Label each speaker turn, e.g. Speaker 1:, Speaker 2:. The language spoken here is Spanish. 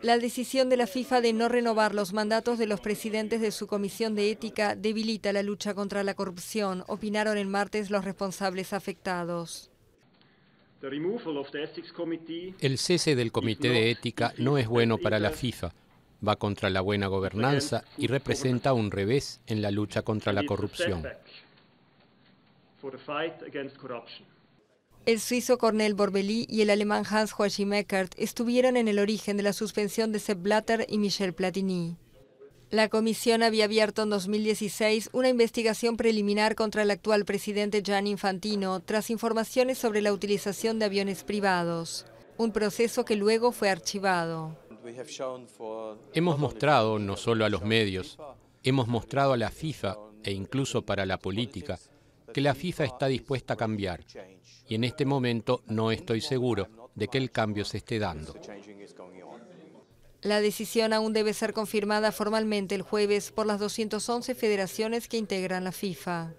Speaker 1: La decisión de la FIFA de no renovar los mandatos de los presidentes de su comisión de ética debilita la lucha contra la corrupción, opinaron el martes los responsables afectados.
Speaker 2: El cese del Comité de Ética no es bueno para la FIFA, va contra la buena gobernanza y representa un revés en la lucha contra la corrupción.
Speaker 1: El suizo Cornel Borbelli y el alemán Hans Joachim Eckert estuvieron en el origen de la suspensión de Sepp Blatter y Michel Platini. La comisión había abierto en 2016 una investigación preliminar contra el actual presidente Gianni Infantino tras informaciones sobre la utilización de aviones privados, un proceso que luego fue archivado.
Speaker 2: Hemos mostrado, no solo a los medios, hemos mostrado a la FIFA e incluso para la política, que la FIFA está dispuesta a cambiar y en este momento no estoy seguro de que el cambio se esté dando. La decisión aún debe
Speaker 1: ser confirmada formalmente el jueves por las 211 federaciones que integran la FIFA.